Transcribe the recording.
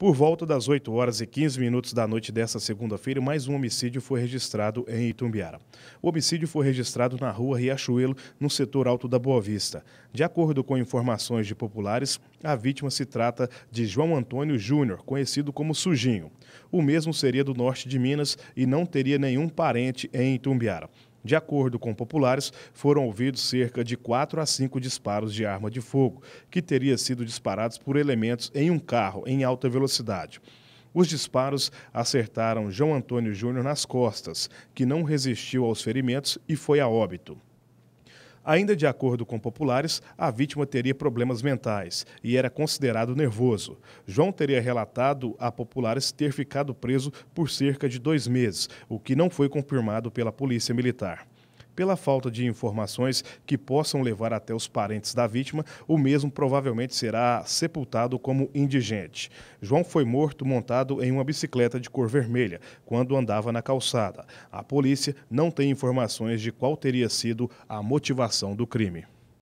Por volta das 8 horas e 15 minutos da noite desta segunda-feira, mais um homicídio foi registrado em Itumbiara. O homicídio foi registrado na rua Riachuelo, no setor alto da Boa Vista. De acordo com informações de populares, a vítima se trata de João Antônio Júnior, conhecido como Sujinho. O mesmo seria do norte de Minas e não teria nenhum parente em Itumbiara. De acordo com populares, foram ouvidos cerca de quatro a cinco disparos de arma de fogo, que teria sido disparados por elementos em um carro em alta velocidade. Os disparos acertaram João Antônio Júnior nas costas, que não resistiu aos ferimentos e foi a óbito. Ainda de acordo com populares, a vítima teria problemas mentais e era considerado nervoso. João teria relatado a populares ter ficado preso por cerca de dois meses, o que não foi confirmado pela Polícia Militar pela falta de informações que possam levar até os parentes da vítima, o mesmo provavelmente será sepultado como indigente. João foi morto montado em uma bicicleta de cor vermelha, quando andava na calçada. A polícia não tem informações de qual teria sido a motivação do crime.